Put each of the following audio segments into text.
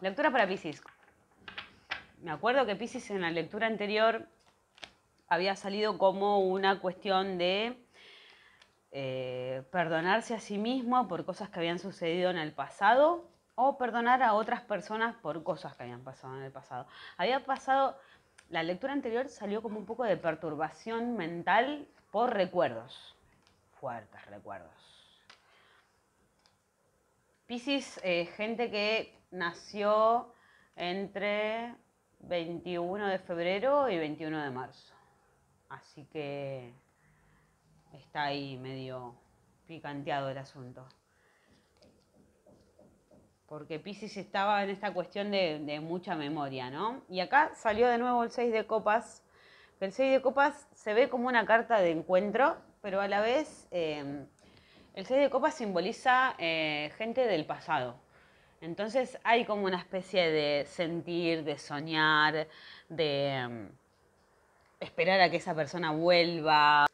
Lectura para Pisces. Me acuerdo que Pisces en la lectura anterior había salido como una cuestión de eh, perdonarse a sí mismo por cosas que habían sucedido en el pasado o perdonar a otras personas por cosas que habían pasado en el pasado. Había pasado, la lectura anterior salió como un poco de perturbación mental por recuerdos, fuertes recuerdos. Pisces, eh, gente que nació entre 21 de febrero y 21 de marzo. Así que está ahí medio picanteado el asunto. Porque Pisces estaba en esta cuestión de, mucha memoria, ¿no? Y acá salió de nuevo el 6 de copas. El 6 de copas se ve como una carta de encuentro, pero a la vez eh, el 6 de copas simboliza eh, gente del pasado entonces hay como una especie de sentir, de soñar, de mm, esperar a que esa persona vuelva.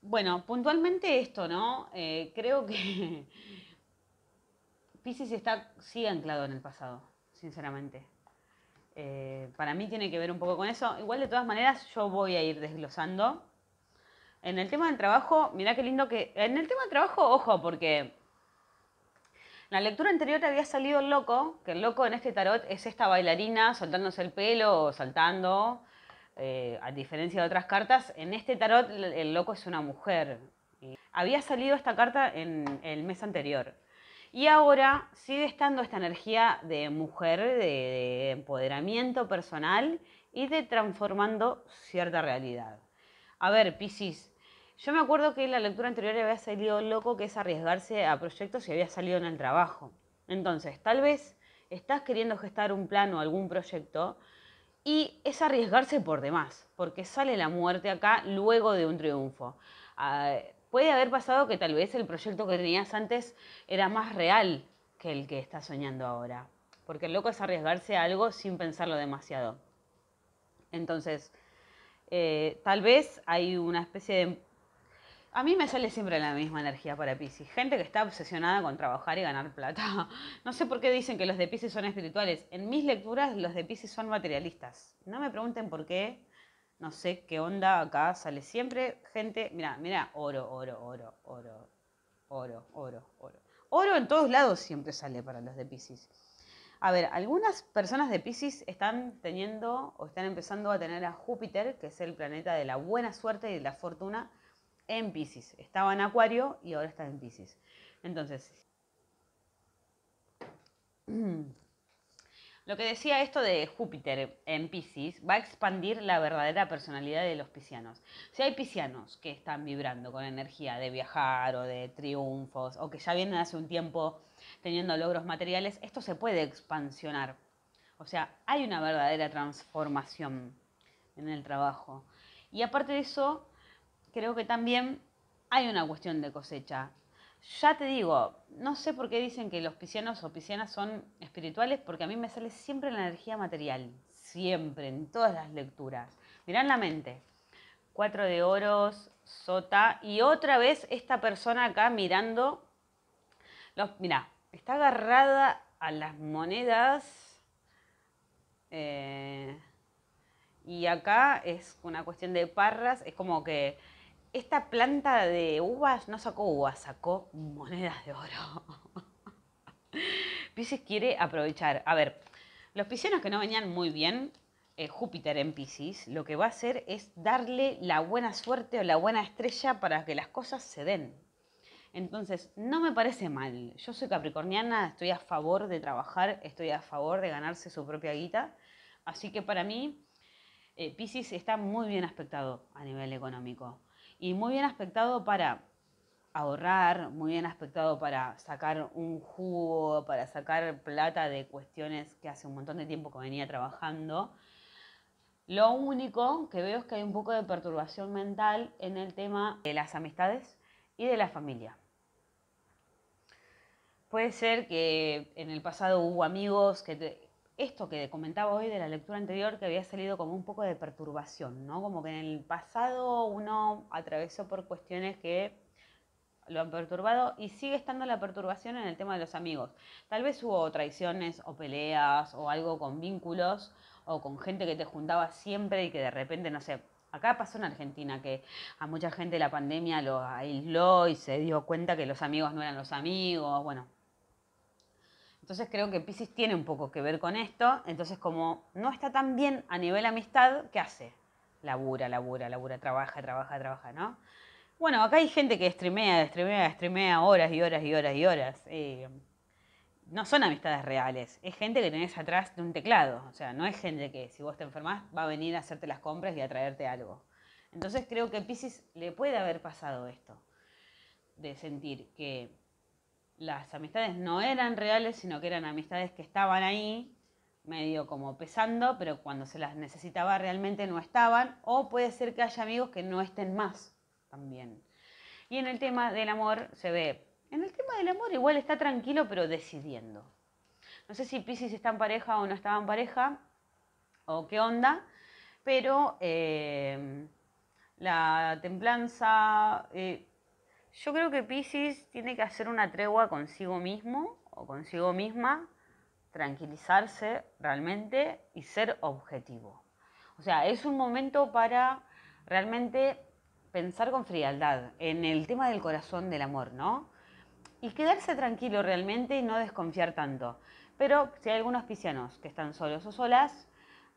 Bueno, puntualmente esto, ¿no? Eh, creo que Pisces está sí anclado en el pasado, sinceramente. Eh, para mí tiene que ver un poco con eso. Igual de todas maneras yo voy a ir desglosando. En el tema del trabajo, mirá qué lindo que... En el tema del trabajo, ojo, porque la lectura anterior había salido el loco, que el loco en este tarot es esta bailarina soltándose el pelo o saltando, eh, a diferencia de otras cartas. En este tarot el loco es una mujer. Había salido esta carta en el mes anterior. Y ahora sigue estando esta energía de mujer, de, de empoderamiento personal y de transformando cierta realidad. A ver, Piscis, yo me acuerdo que en la lectura anterior había salido loco que es arriesgarse a proyectos y había salido en el trabajo. Entonces, tal vez estás queriendo gestar un plan o algún proyecto y es arriesgarse por demás, porque sale la muerte acá luego de un triunfo. Ah, puede haber pasado que tal vez el proyecto que tenías antes era más real que el que estás soñando ahora, porque el loco es arriesgarse a algo sin pensarlo demasiado. Entonces, eh, tal vez hay una especie de a mí me sale siempre la misma energía para Pisces. Gente que está obsesionada con trabajar y ganar plata. No sé por qué dicen que los de Pisces son espirituales. En mis lecturas los de Pisces son materialistas. No me pregunten por qué. No sé qué onda acá sale siempre gente. Mira, mira, oro, oro, oro, oro, oro, oro, oro. Oro en todos lados siempre sale para los de Pisces. A ver, algunas personas de Pisces están teniendo o están empezando a tener a Júpiter, que es el planeta de la buena suerte y de la fortuna en Pisces. Estaba en Acuario y ahora está en Pisces. Entonces, lo que decía esto de Júpiter en Pisces va a expandir la verdadera personalidad de los piscianos. Si hay piscianos que están vibrando con energía de viajar o de triunfos o que ya vienen hace un tiempo teniendo logros materiales, esto se puede expansionar. O sea, hay una verdadera transformación en el trabajo. Y aparte de eso, creo que también hay una cuestión de cosecha. Ya te digo, no sé por qué dicen que los piscianos o piscianas son espirituales, porque a mí me sale siempre la energía material, siempre, en todas las lecturas. Mirá en la mente, cuatro de oros, sota, y otra vez esta persona acá mirando, los, mirá, está agarrada a las monedas. Eh, y acá es una cuestión de parras, es como que esta planta de uvas no sacó uvas, sacó monedas de oro. Pisces quiere aprovechar. A ver, los piscianos que no venían muy bien, eh, Júpiter en Pisces, lo que va a hacer es darle la buena suerte o la buena estrella para que las cosas se den. Entonces, no me parece mal. Yo soy capricorniana, estoy a favor de trabajar, estoy a favor de ganarse su propia guita. Así que para mí, eh, Pisces está muy bien aspectado a nivel económico y muy bien aspectado para ahorrar, muy bien aspectado para sacar un jugo, para sacar plata de cuestiones que hace un montón de tiempo que venía trabajando. Lo único que veo es que hay un poco de perturbación mental en el tema de las amistades y de la familia. Puede ser que en el pasado hubo amigos que te esto que comentaba hoy de la lectura anterior que había salido como un poco de perturbación, ¿no? Como que en el pasado uno atravesó por cuestiones que lo han perturbado y sigue estando la perturbación en el tema de los amigos. Tal vez hubo traiciones o peleas o algo con vínculos o con gente que te juntaba siempre y que de repente, no sé, acá pasó en Argentina que a mucha gente la pandemia lo aisló y se dio cuenta que los amigos no eran los amigos, bueno, entonces creo que Pisces tiene un poco que ver con esto. Entonces como no está tan bien a nivel amistad, ¿qué hace? Labura, labura, labura, trabaja, trabaja, trabaja, ¿no? Bueno, acá hay gente que streamea, streamea, streamea horas y horas y horas y horas. Eh, no son amistades reales, es gente que tenés atrás de un teclado. O sea, no es gente que si vos te enfermas va a venir a hacerte las compras y a traerte algo. Entonces creo que a Pisces le puede haber pasado esto, de sentir que las amistades no eran reales, sino que eran amistades que estaban ahí, medio como pesando, pero cuando se las necesitaba realmente no estaban, o puede ser que haya amigos que no estén más también. Y en el tema del amor se ve, en el tema del amor igual está tranquilo, pero decidiendo. No sé si Pisces está en pareja o no estaba en pareja, o qué onda, pero eh, la templanza... Eh, yo creo que Pisces tiene que hacer una tregua consigo mismo o consigo misma, tranquilizarse realmente y ser objetivo. O sea, es un momento para realmente pensar con frialdad en el tema del corazón del amor, ¿no? Y quedarse tranquilo realmente y no desconfiar tanto. Pero si hay algunos piscianos que están solos o solas,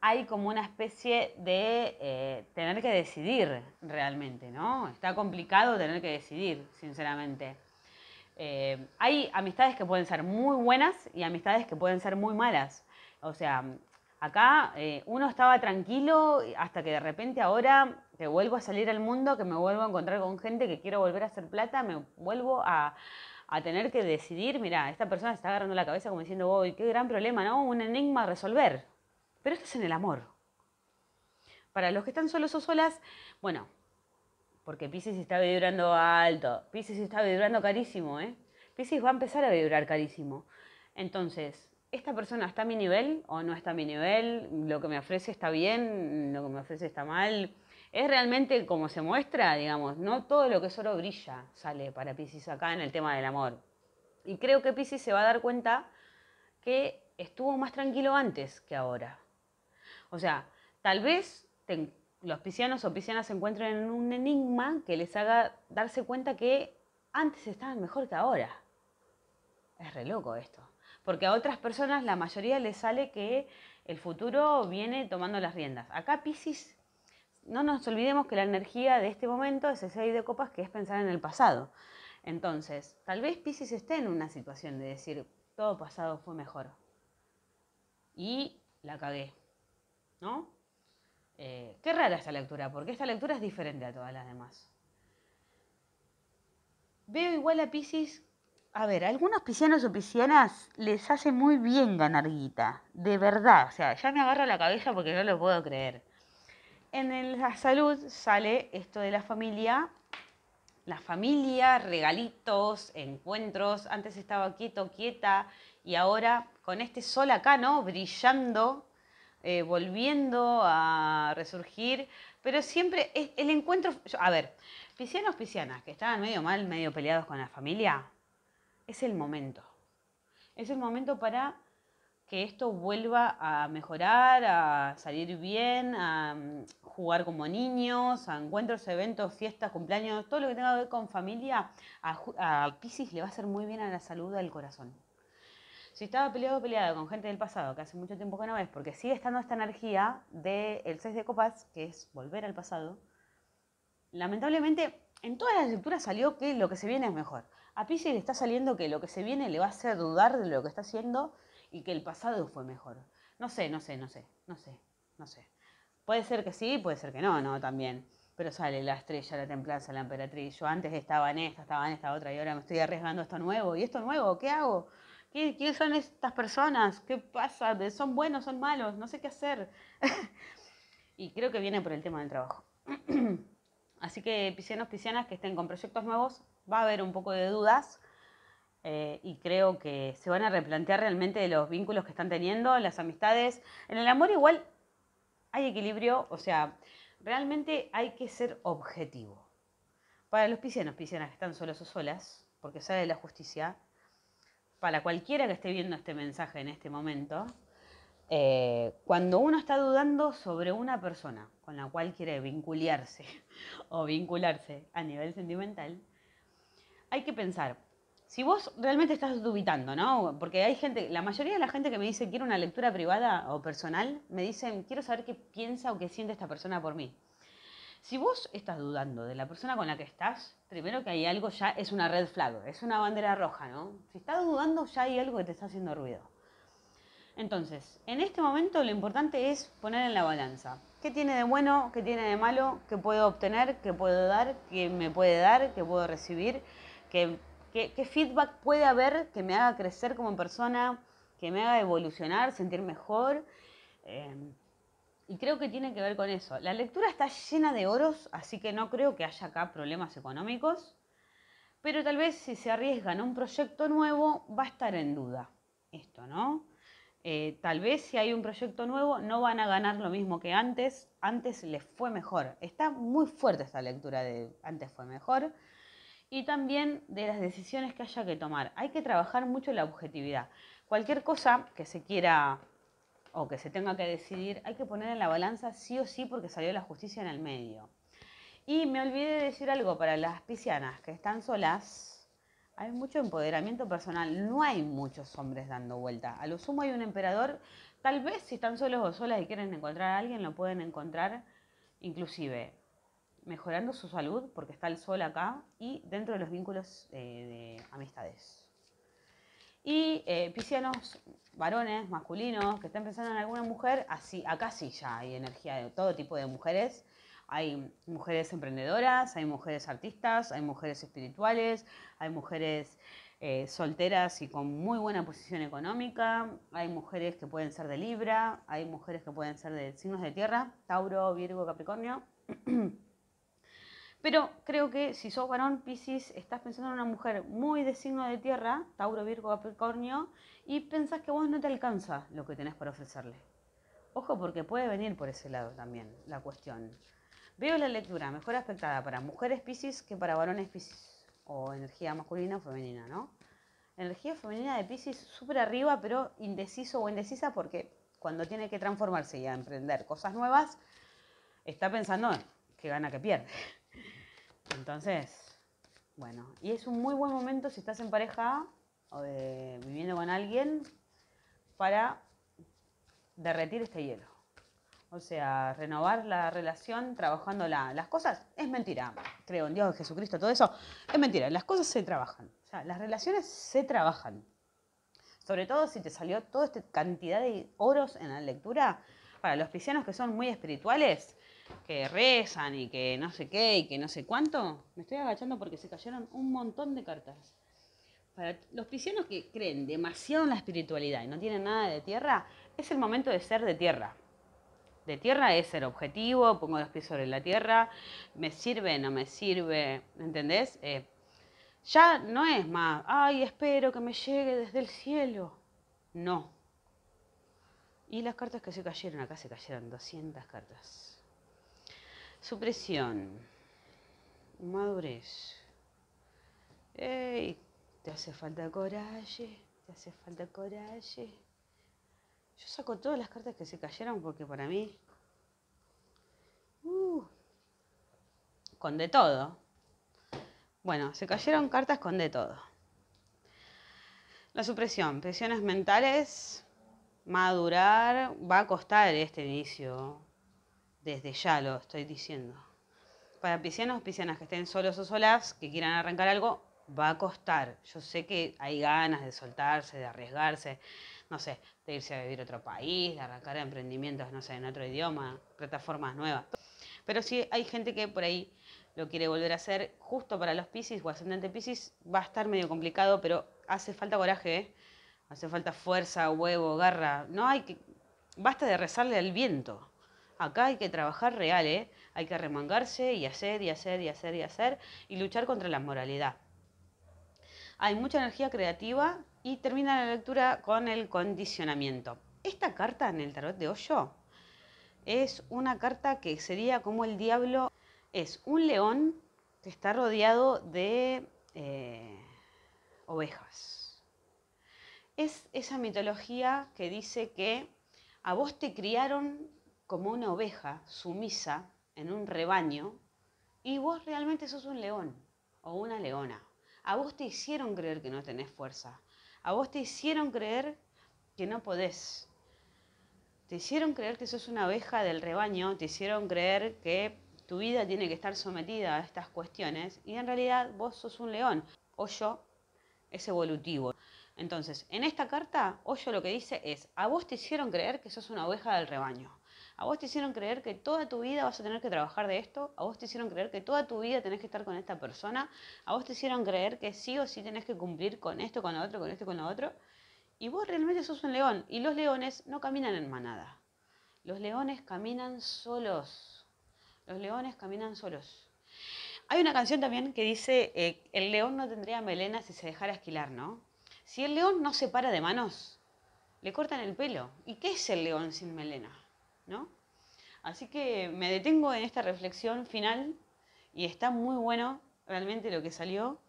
hay como una especie de eh, tener que decidir realmente, ¿no? Está complicado tener que decidir, sinceramente. Eh, hay amistades que pueden ser muy buenas y amistades que pueden ser muy malas. O sea, acá eh, uno estaba tranquilo hasta que de repente ahora que vuelvo a salir al mundo, que me vuelvo a encontrar con gente que quiero volver a hacer plata, me vuelvo a, tener que decidir, mira, esta persona se está agarrando la cabeza como diciendo, oh, qué gran problema, ¿no? Un enigma a resolver. Pero esto es en el amor. Para los que están solos o solas, bueno, porque Pisces está vibrando alto, Pisces está vibrando carísimo, ¿eh? Pisces va a empezar a vibrar carísimo. Entonces, ¿esta persona está a mi nivel o no está a mi nivel? ¿Lo que me ofrece está bien? ¿Lo que me ofrece está mal? Es realmente como se muestra, digamos, no todo lo que solo brilla sale para Pisces acá en el tema del amor. Y creo que Pisces se va a dar cuenta que estuvo más tranquilo antes que ahora. O sea, tal vez los piscianos o piscianas se encuentren en un enigma que les haga darse cuenta que antes estaban mejor que ahora. Es re loco esto. Porque a otras personas, la mayoría les sale que el futuro viene tomando las riendas. Acá piscis no nos olvidemos que la energía de este momento es ese 6 de copas que es pensar en el pasado. Entonces, tal vez piscis esté en una situación de decir, todo pasado fue mejor. Y la cagué. Eh, qué rara esta lectura, porque esta lectura es diferente a todas las demás. Veo igual a Pisces. A ver, a algunos piscianos o piscianas les hace muy bien ganar guita. De verdad. O sea, ya me agarro la cabeza porque no lo puedo creer. En la salud sale esto de la familia. La familia, regalitos, encuentros. Antes estaba quieto, quieta. Y ahora con este sol acá, ¿no? Brillando eh, volviendo a resurgir, pero siempre el encuentro, a ver, piscianos, piscianas, que estaban medio mal, medio peleados con la familia, es el momento. Es el momento para que esto vuelva a mejorar, a salir bien, a mm, jugar como niños, a encuentros, eventos, fiestas, cumpleaños, todo lo que tenga que ver con familia, a, a Pisces le va a hacer muy bien a la salud del corazón. Si estaba peleado peleado con gente del pasado, que hace mucho tiempo que no ves, porque sigue estando esta energía del 6 de copas, que es volver al pasado, lamentablemente en todas las lecturas salió que lo que se viene es mejor. A Pisces le está saliendo que lo que se viene le va a hacer dudar de lo que está haciendo y que el pasado fue mejor. No sé, no sé, no sé, no sé, no sé. Puede ser que sí, puede ser que no, no, también. Pero sale la estrella, la templanza, la emperatriz. Yo antes estaba en esta, estaba en esta otra y ahora me estoy arriesgando a esto nuevo. ¿Y esto nuevo? ¿Qué hago? ¿Quiénes son estas personas? ¿Qué pasa? ¿Son buenos? ¿Son malos? No sé qué hacer. y creo que viene por el tema del trabajo. Así que piscianos, piscianas que estén con proyectos nuevos, va a haber un poco de dudas eh, y creo que se van a replantear realmente los vínculos que están teniendo, las amistades. En el amor igual hay equilibrio, o sea, realmente hay que ser objetivo. Para los piscianos, piscianas que están solos o solas, porque sale de la justicia, para cualquiera que esté viendo este mensaje en este momento, eh, cuando uno está dudando sobre una persona con la cual quiere vincularse o vincularse a nivel sentimental, hay que pensar, si vos realmente estás dubitando, ¿no? Porque hay gente, la mayoría de la gente que me dice quiero una lectura privada o personal, me dicen quiero saber qué piensa o qué siente esta persona por mí. Si vos estás dudando de la persona con la que estás, primero que hay algo ya, es una red flag, es una bandera roja, ¿no? Si estás dudando ya hay algo que te está haciendo ruido. Entonces, en este momento lo importante es poner en la balanza. ¿Qué tiene de bueno? ¿Qué tiene de malo? ¿Qué puedo obtener? ¿Qué puedo dar? ¿Qué me puede dar? ¿Qué puedo recibir? ¿Qué, feedback puede haber que me haga crecer como persona? ¿Que me haga evolucionar? ¿Sentir mejor? Eh, y creo que tiene que ver con eso. La lectura está llena de oros, así que no creo que haya acá problemas económicos, pero tal vez si se arriesgan a un proyecto nuevo va a estar en duda esto, ¿no? Eh, tal vez si hay un proyecto nuevo no van a ganar lo mismo que antes, antes les fue mejor. Está muy fuerte esta lectura de antes fue mejor. Y también de las decisiones que haya que tomar. Hay que trabajar mucho la objetividad. Cualquier cosa que se quiera o que se tenga que decidir, hay que poner en la balanza sí o sí porque salió la justicia en el medio. Y me olvidé de decir algo para las piscianas que están solas. Hay mucho empoderamiento personal, no hay muchos hombres dando vuelta. A lo sumo hay un emperador, tal vez si están solos o solas y quieren encontrar a alguien, lo pueden encontrar inclusive mejorando su salud, porque está el sol acá, y dentro de los vínculos eh, de amistades. Y eh, piscianos varones, masculinos, que están pensando en alguna mujer, así, acá sí ya hay energía de todo tipo de mujeres. Hay mujeres emprendedoras, hay mujeres artistas, hay mujeres espirituales, hay mujeres eh, solteras y con muy buena posición económica, hay mujeres que pueden ser de Libra, hay mujeres que pueden ser de signos de tierra, Tauro, Virgo, Capricornio. Pero creo que si sos varón, Piscis, estás pensando en una mujer muy de signo de tierra, Tauro, Virgo, Capricornio, y pensás que vos no te alcanza lo que tenés para ofrecerle. Ojo porque puede venir por ese lado también la cuestión. Veo la lectura mejor aspectada para mujeres Piscis que para varones Piscis, o energía masculina o femenina, ¿no? Energía femenina de Piscis súper arriba, pero indeciso o indecisa porque cuando tiene que transformarse y emprender cosas nuevas, está pensando que gana que pierde. Entonces, bueno, y es un muy buen momento si estás en pareja o viviendo con alguien para derretir este hielo. O sea, renovar la relación trabajando las cosas es mentira. Creo en Dios, Jesucristo, todo eso es mentira. Las cosas se trabajan. O sea, las relaciones se trabajan. Sobre todo si te salió toda esta cantidad de oros en la lectura. Para los cristianos que son muy espirituales, que rezan y que no sé qué y que no sé cuánto, me estoy agachando porque se cayeron un montón de cartas. Para los prisianos que creen demasiado en la espiritualidad y no tienen nada de tierra, es el momento de ser de tierra. De tierra es el objetivo, pongo los pies sobre la tierra, me sirve, no me sirve, ¿entendés? Eh, ya no es más, ay, espero que me llegue desde el cielo. No. Y las cartas que se cayeron acá se cayeron, 200 cartas. Supresión. Madurez. Ey, te hace falta coraje, te hace falta coraje. Yo saco todas las cartas que se cayeron porque para mí. Uh, con de todo. Bueno, se cayeron cartas con de todo. La supresión, presiones mentales, madurar, va a costar este inicio desde ya lo estoy diciendo. Para piscianos piscianas que estén solos o solas, que quieran arrancar algo, va a costar. Yo sé que hay ganas de soltarse, de arriesgarse, no sé, de irse a vivir a otro país, de arrancar emprendimientos, no sé, en otro idioma, plataformas nuevas. Pero si hay gente que por ahí lo quiere volver a hacer, justo para los Piscis o ascendente Piscis, va a estar medio complicado, pero hace falta coraje, ¿eh? hace falta fuerza, huevo, garra. No hay que. Basta de rezarle al viento. Acá hay que trabajar real, ¿eh? Hay que remangarse y hacer y hacer y hacer y hacer y luchar contra la moralidad. Hay mucha energía creativa y termina la lectura con el condicionamiento. Esta carta en el tarot de hoyo es una carta que sería como el diablo. Es un león que está rodeado de eh, ovejas. Es esa mitología que dice que a vos te criaron como una oveja sumisa en un rebaño y vos realmente sos un león o una leona. A vos te hicieron creer que no tenés fuerza. A vos te hicieron creer que no podés. Te hicieron creer que sos una oveja del rebaño, te hicieron creer que tu vida tiene que estar sometida a estas cuestiones y en realidad vos sos un león. Hoyo es evolutivo. Entonces, en esta carta, Hoyo lo que dice es, a vos te hicieron creer que sos una oveja del rebaño. A vos te hicieron creer que toda tu vida vas a tener que trabajar de esto, a vos te hicieron creer que toda tu vida tenés que estar con esta persona, a vos te hicieron creer que sí o sí tenés que cumplir con esto, con lo otro, con esto, con lo otro. Y vos realmente sos un león y los leones no caminan en manada. Los leones caminan solos. Los leones caminan solos. Hay una canción también que dice, eh, el león no tendría melena si se dejara esquilar, ¿no? Si el león no se para de manos, le cortan el pelo. ¿Y qué es el león sin melena? ¿no? Así que me detengo en esta reflexión final y está muy bueno realmente lo que salió,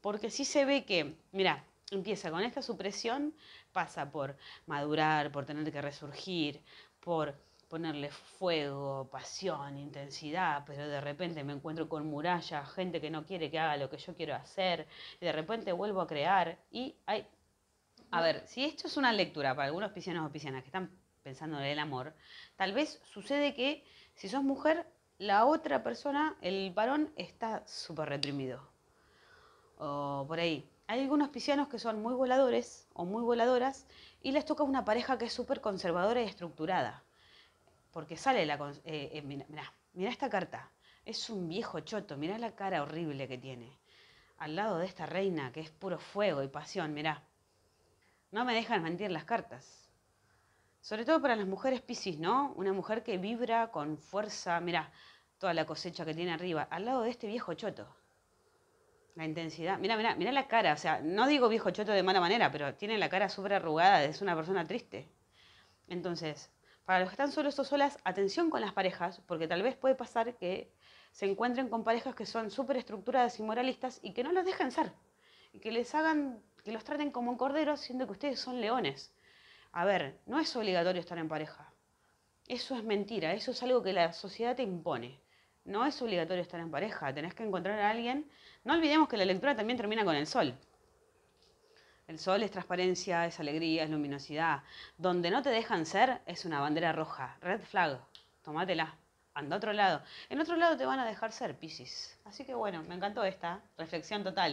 porque sí se ve que, mira, empieza con esta supresión, pasa por madurar, por tener que resurgir, por ponerle fuego, pasión, intensidad, pero de repente me encuentro con murallas, gente que no quiere que haga lo que yo quiero hacer, y de repente vuelvo a crear y hay... A ver, si esto es una lectura para algunos piscianos o piscianas que están pensando en el amor, tal vez sucede que si sos mujer, la otra persona, el varón, está súper reprimido. O por ahí. Hay algunos piscianos que son muy voladores o muy voladoras y les toca una pareja que es súper conservadora y estructurada. Porque sale la... Eh, eh, mirá, mirá esta carta. Es un viejo choto, mirá la cara horrible que tiene. Al lado de esta reina que es puro fuego y pasión, mirá. No me dejan mentir las cartas. Sobre todo para las mujeres Piscis, ¿no? Una mujer que vibra con fuerza, mira toda la cosecha que tiene arriba, al lado de este viejo choto. La intensidad, Mira, mira, mira la cara, o sea, no digo viejo choto de mala manera, pero tiene la cara súper arrugada, es una persona triste. Entonces, para los que están solos o solas, atención con las parejas, porque tal vez puede pasar que se encuentren con parejas que son súper estructuradas y moralistas y que no los dejan ser, y que les hagan, que los traten como un cordero, siendo que ustedes son leones a ver, no es obligatorio estar en pareja. Eso es mentira, eso es algo que la sociedad te impone. No es obligatorio estar en pareja, tenés que encontrar a alguien. No olvidemos que la lectura también termina con el sol. El sol es transparencia, es alegría, es luminosidad. Donde no te dejan ser es una bandera roja, red flag. Tomátela, anda a otro lado. En otro lado te van a dejar ser, Piscis. Así que bueno, me encantó esta reflexión total.